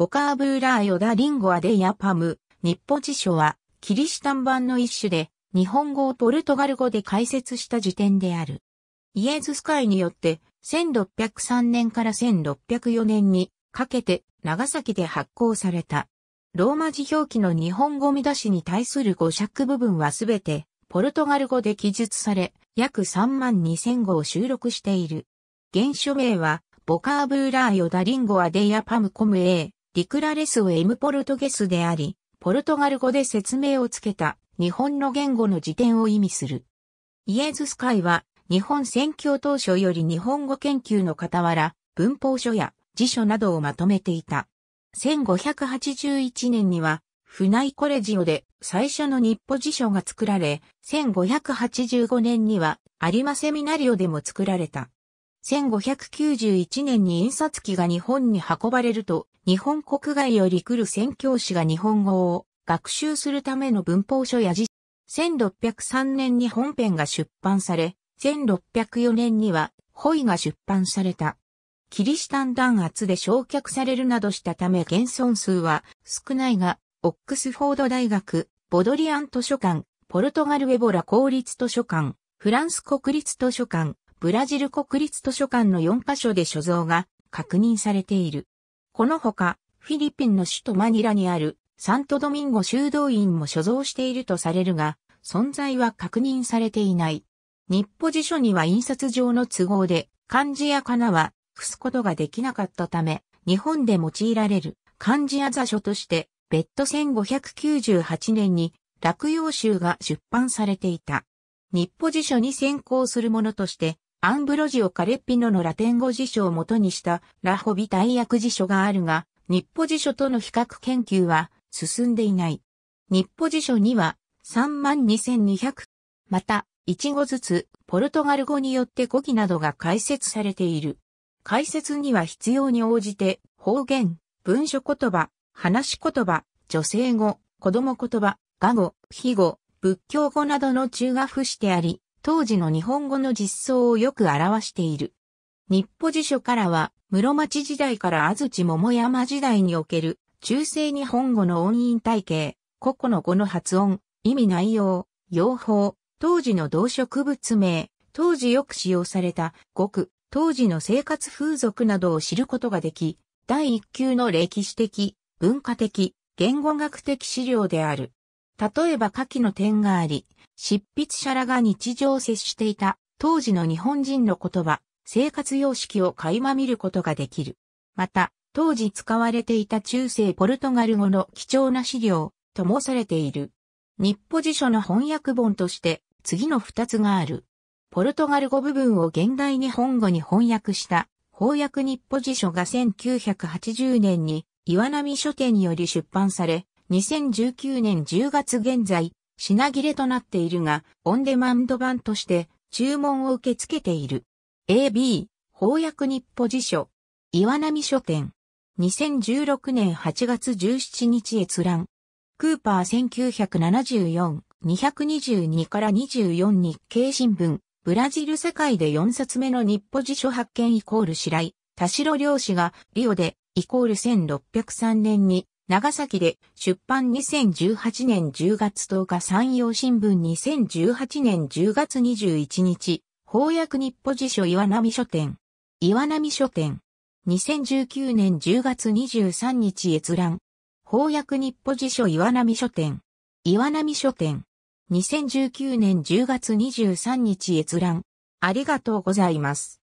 ボカーブーラーヨダリンゴアデヤパム、日本辞書は、キリシタン版の一種で、日本語をポルトガル語で解説した辞典である。イエズス会によって、1603年から1604年にかけて長崎で発行された。ローマ字表記の日本語見出しに対する語尺部分はすべてポルトガル語で記述され、約3万2000語を収録している。原書名は、ボカーブーラーヨダリンゴアデヤパムコムエー。リクラレスをエムポルトゲスであり、ポルトガル語で説明をつけた日本の言語の辞典を意味する。イエズス会は日本宣教当初より日本語研究の傍ら文法書や辞書などをまとめていた。1581年には船井コレジオで最初の日歩辞書が作られ、1585年には有馬セミナリオでも作られた。1591年に印刷機が日本に運ばれると、日本国外より来る宣教師が日本語を学習するための文法書や辞1603年に本編が出版され、1604年には、ホイが出版された。キリシタン弾圧で焼却されるなどしたため現存数は少ないが、オックスフォード大学、ボドリアン図書館、ポルトガルエボラ公立図書館、フランス国立図書館、ブラジル国立図書館の4カ所で所蔵が確認されている。このほか、フィリピンの首都マニラにあるサントドミンゴ修道院も所蔵しているとされるが、存在は確認されていない。日歩辞書には印刷上の都合で、漢字やかなは、付すことができなかったため、日本で用いられる漢字や座書として、別途1598年に落葉集が出版されていた。日歩辞書に先行するものとして、アンブロジオ・カレッピノのラテン語辞書を元にしたラホビ大役辞書があるが、日報辞書との比較研究は進んでいない。日報辞書には32,200、また1語ずつポルトガル語によって語義などが解説されている。解説には必要に応じて方言、文書言葉、話し言葉、女性語、子供言葉、画語、非語、仏教語などの中が付してあり、当時の日本語の実相をよく表している。日暮辞書からは、室町時代から安土桃山時代における、中世日本語の音韻体系、個々の語の発音、意味内容、用法、当時の動植物名、当時よく使用された語句、当時の生活風俗などを知ることができ、第一級の歴史的、文化的、言語学的資料である。例えば下記の点があり、執筆者らが日常接していた当時の日本人の言葉、生活様式を垣間見ることができる。また、当時使われていた中世ポルトガル語の貴重な資料ともされている。日歩辞書の翻訳本として次の二つがある。ポルトガル語部分を現代日本語に翻訳した翻訳日歩辞書が1980年に岩波書店により出版され、2019年10月現在、品切れとなっているが、オンデマンド版として注文を受け付けている。AB、翻訳日報辞書、岩波書店。2016年8月17日閲覧。クーパー1974-222から24日経新聞。ブラジル世界で4冊目の日報辞書発見イコール白井、田代漁師がリオでイコール1603年に長崎で出版2018年10月10日山陽新聞2018年10月21日、翻訳日報辞書岩波書店。岩波書店。2019年10月23日閲覧。翻訳日報辞書岩波書店。岩波書店。2019年10月23日閲覧。ありがとうございます。